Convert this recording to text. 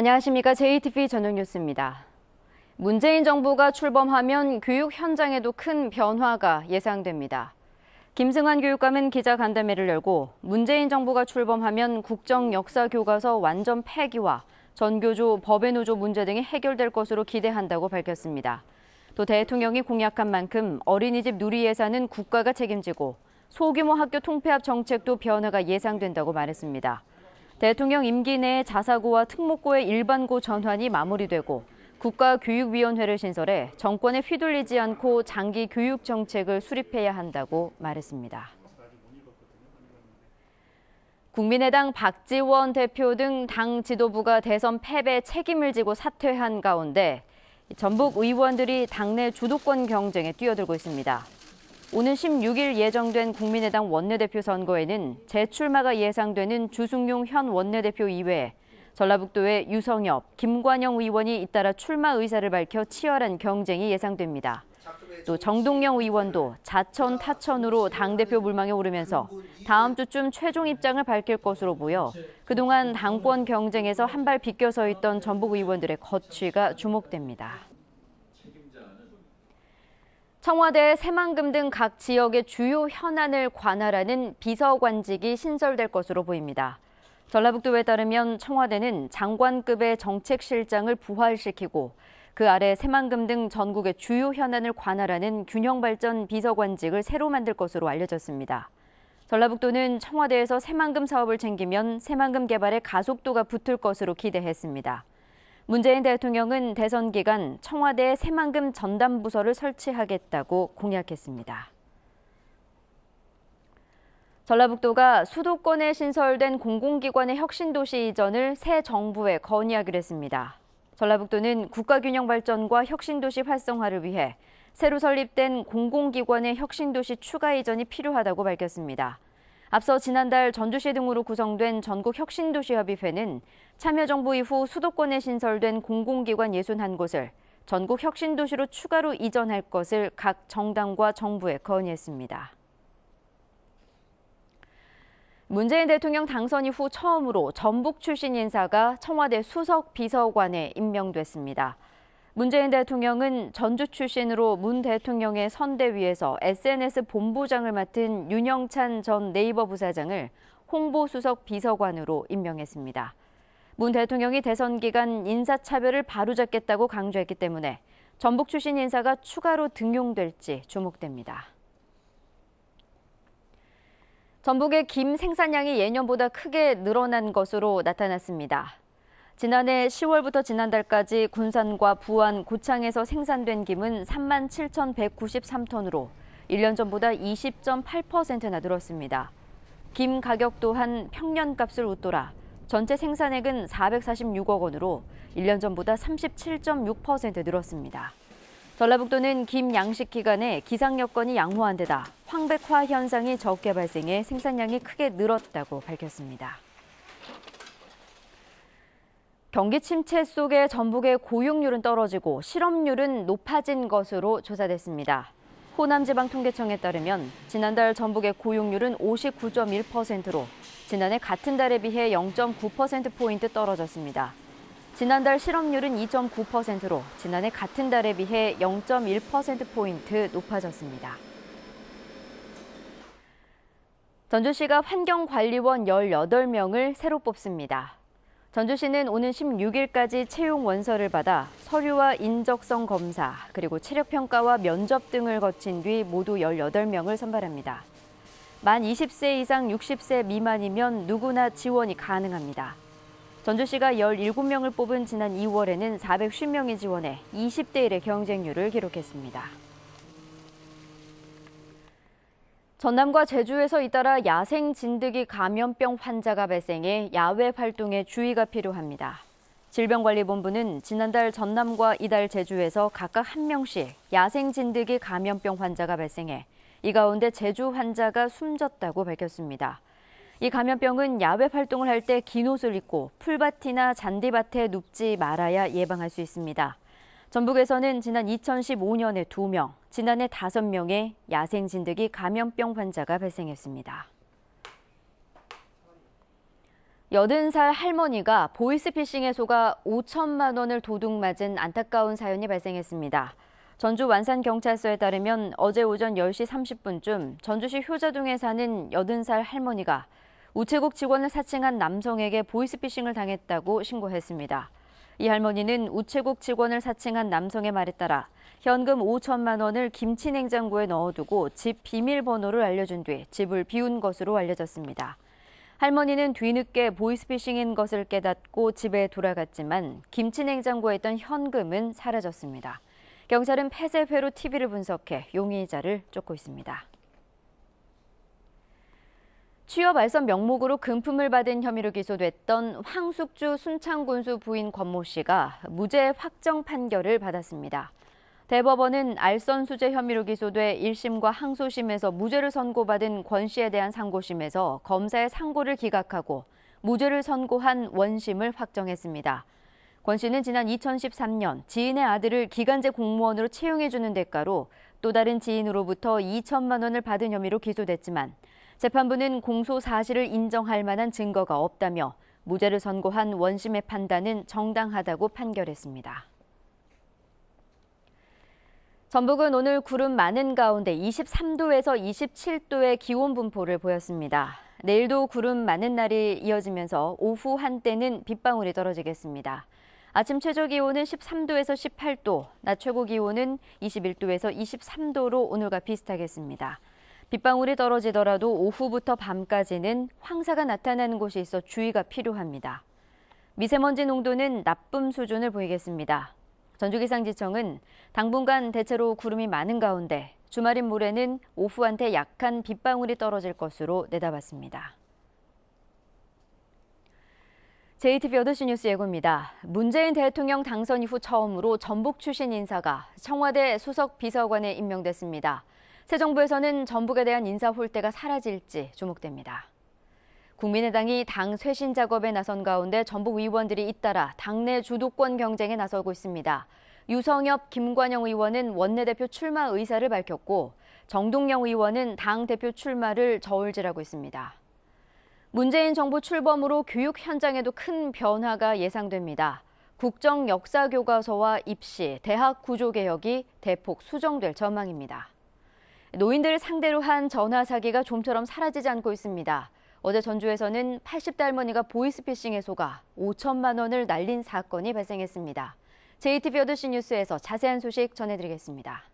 안녕하십니까. JTV 저녁 뉴스입니다. 문재인 정부가 출범하면 교육 현장에도 큰 변화가 예상됩니다. 김승환 교육감은 기자 간담회를 열고 문재인 정부가 출범하면 국정 역사 교과서 완전 폐기와 전교조 법외 노조 문제 등이 해결될 것으로 기대한다고 밝혔습니다. 또 대통령이 공약한 만큼 어린이집 누리 예산은 국가가 책임지고 소규모 학교 통폐합 정책도 변화가 예상된다고 말했습니다. 대통령 임기 내 자사고와 특목고의 일반고 전환이 마무리되고 국가교육위원회를 신설해 정권에 휘둘리지 않고 장기 교육 정책을 수립해야 한다고 말했습니다. 국민의당 박지원 대표 등 당 지도부가 대선 패배 책임을 지고 사퇴한 가운데 전북 의원들이 당내 주도권 경쟁에 뛰어들고 있습니다. 오는 16일 예정된 국민의당 원내대표 선거에는 재출마가 예상되는 주승용 현 원내대표 이외에 전라북도의 유성엽, 김관영 의원이 잇따라 출마 의사를 밝혀 치열한 경쟁이 예상됩니다. 또 정동영 의원도 자천 타천으로 당대표 물망에 오르면서 다음 주쯤 최종 입장을 밝힐 것으로 보여 그동안 당권 경쟁에서 한발 비껴서 있던 전북 의원들의 거취가 주목됩니다. 청와대, 새만금 등 각 지역의 주요 현안을 관할하는 비서관직이 신설될 것으로 보입니다. 전라북도에 따르면 청와대는 장관급의 정책실장을 부활시키고 그 아래 새만금 등 전국의 주요 현안을 관할하는 균형발전 비서관직을 새로 만들 것으로 알려졌습니다. 전라북도는 청와대에서 새만금 사업을 챙기면 새만금 개발에 가속도가 붙을 것으로 기대했습니다. 문재인 대통령은 대선 기간 청와대 새만금 전담부서를 설치하겠다고 공약했습니다. 전라북도가 수도권에 신설된 공공기관의 혁신도시 이전을 새 정부에 건의하기로 했습니다. 전라북도는 국가균형발전과 혁신도시 활성화를 위해 새로 설립된 공공기관의 혁신도시 추가 이전이 필요하다고 밝혔습니다. 앞서 지난달 전주시 등으로 구성된 전국혁신도시협의회는 참여정부 이후 수도권에 신설된 공공기관 61곳을 전국혁신도시로 추가로 이전할 것을 각 정당과 정부에 건의했습니다. 문재인 대통령 당선 이후 처음으로 전북 출신 인사가 청와대 수석 비서관에 임명됐습니다. 문재인 대통령은 전주 출신으로 문 대통령의 선대위에서 SNS 본부장을 맡은 윤영찬 전 네이버 부사장을 홍보수석 비서관으로 임명했습니다. 문 대통령이 대선 기간 인사차별을 바로잡겠다고 강조했기 때문에 전북 출신 인사가 추가로 등용될지 주목됩니다. 전북의 김 생산량이 예년보다 크게 늘어난 것으로 나타났습니다. 지난해 10월부터 지난달까지 군산과 부안, 고창에서 생산된 김은 37,193톤으로 1년 전보다 20.8%나 늘었습니다. 김 가격 또한 평년값을 웃돌아 전체 생산액은 446억 원으로 1년 전보다 37.6% 늘었습니다. 전라북도는 김 양식 기간에 기상 여건이 양호한 데다 황백화 현상이 적게 발생해 생산량이 크게 늘었다고 밝혔습니다. 경기 침체 속에 전북의 고용률은 떨어지고 실업률은 높아진 것으로 조사됐습니다. 호남지방통계청에 따르면 지난달 전북의 고용률은 59.1%로 지난해 같은 달에 비해 0.9%포인트 떨어졌습니다. 지난달 실업률은 2.9%로 지난해 같은 달에 비해 0.1%포인트 높아졌습니다. 전주시가 환경관리원 18명을 새로 뽑습니다. 전주시는 오는 16일까지 채용 원서를 받아 서류와 인적성 검사, 그리고 체력평가와 면접 등을 거친 뒤 모두 18명을 선발합니다. 만 20세 이상 60세 미만이면 누구나 지원이 가능합니다. 전주시가 17명을 뽑은 지난 2월에는 450명이 지원해 20대 1의 경쟁률을 기록했습니다. 전남과 제주에서 잇따라 야생 진드기 감염병 환자가 발생해 야외 활동에 주의가 필요합니다. 질병관리본부는 지난달 전남과 이달 제주에서 각각 한 명씩 야생 진드기 감염병 환자가 발생해 이 가운데 제주 환자가 숨졌다고 밝혔습니다. 이 감염병은 야외 활동을 할 때 긴 옷을 입고 풀밭이나 잔디밭에 눕지 말아야 예방할 수 있습니다. 전북에서는 지난 2015년에 2명, 지난해 5명의 야생 진드기 감염병 환자가 발생했습니다. 80살 할머니가 보이스피싱에 속아 5천만 원을 도둑맞은 안타까운 사연이 발생했습니다. 전주 완산경찰서에 따르면 어제 오전 10시 30분쯤 전주시 효자동에 사는 80살 할머니가 우체국 직원을 사칭한 남성에게 보이스피싱을 당했다고 신고했습니다. 이 할머니는 우체국 직원을 사칭한 남성의 말에 따라 현금 5천만 원을 김치 냉장고에 넣어두고 집 비밀번호를 알려준 뒤 집을 비운 것으로 알려졌습니다. 할머니는 뒤늦게 보이스피싱인 것을 깨닫고 집에 돌아갔지만 김치 냉장고에 있던 현금은 사라졌습니다. 경찰은 폐쇄회로 TV를 분석해 용의자를 쫓고 있습니다. 취업 알선 명목으로 금품을 받은 혐의로 기소됐던 황숙주 순창군수 부인 권모 씨가 무죄 확정 판결을 받았습니다. 대법원은 알선 수재 혐의로 기소돼 1심과 항소심에서 무죄를 선고받은 권 씨에 대한 상고심에서 검사의 상고를 기각하고 무죄를 선고한 원심을 확정했습니다. 권 씨는 지난 2013년 지인의 아들을 기간제 공무원으로 채용해주는 대가로 또 다른 지인으로부터 2천만 원을 받은 혐의로 기소됐지만 재판부는 공소 사실을 인정할 만한 증거가 없다며 무죄를 선고한 원심의 판단은 정당하다고 판결했습니다. 전북은 오늘 구름 많은 가운데 23도에서 27도의 기온 분포를 보였습니다. 내일도 구름 많은 날이 이어지면서 오후 한때는 빗방울이 떨어지겠습니다. 아침 최저 기온은 13도에서 18도, 낮 최고 기온은 21도에서 23도로 오늘과 비슷하겠습니다. 빗방울이 떨어지더라도 오후부터 밤까지는 황사가 나타나는 곳이 있어 주의가 필요합니다. 미세먼지 농도는 나쁨 수준을 보이겠습니다. 전주기상지청은 당분간 대체로 구름이 많은 가운데 주말인 모레는 오후한테 약한 빗방울이 떨어질 것으로 내다봤습니다. j t v 8시 뉴스 예고입니다. 문재인 대통령 당선 이후 처음으로 전북 출신 인사가 청와대 수석 비서관에 임명됐습니다. 새 정부에서는 전북에 대한 인사 홀대가 사라질지 주목됩니다. 국민의당이 당 쇄신 작업에 나선 가운데 전북 의원들이 잇따라 당내 주도권 경쟁에 나서고 있습니다. 유성엽, 김관영 의원은 원내대표 출마 의사를 밝혔고 정동영 의원은 당 대표 출마를 저울질하고 있습니다. 문재인 정부 출범으로 교육 현장에도 큰 변화가 예상됩니다. 국정 역사 교과서와 입시, 대학 구조 개혁이 대폭 수정될 전망입니다. 노인들을 상대로 한 전화 사기가 좀처럼 사라지지 않고 있습니다. 어제 전주에서는 80대 할머니가 보이스피싱에 속아 5천만 원을 날린 사건이 발생했습니다. j t 8 c 뉴스에서 자세한 소식 전해드리겠습니다.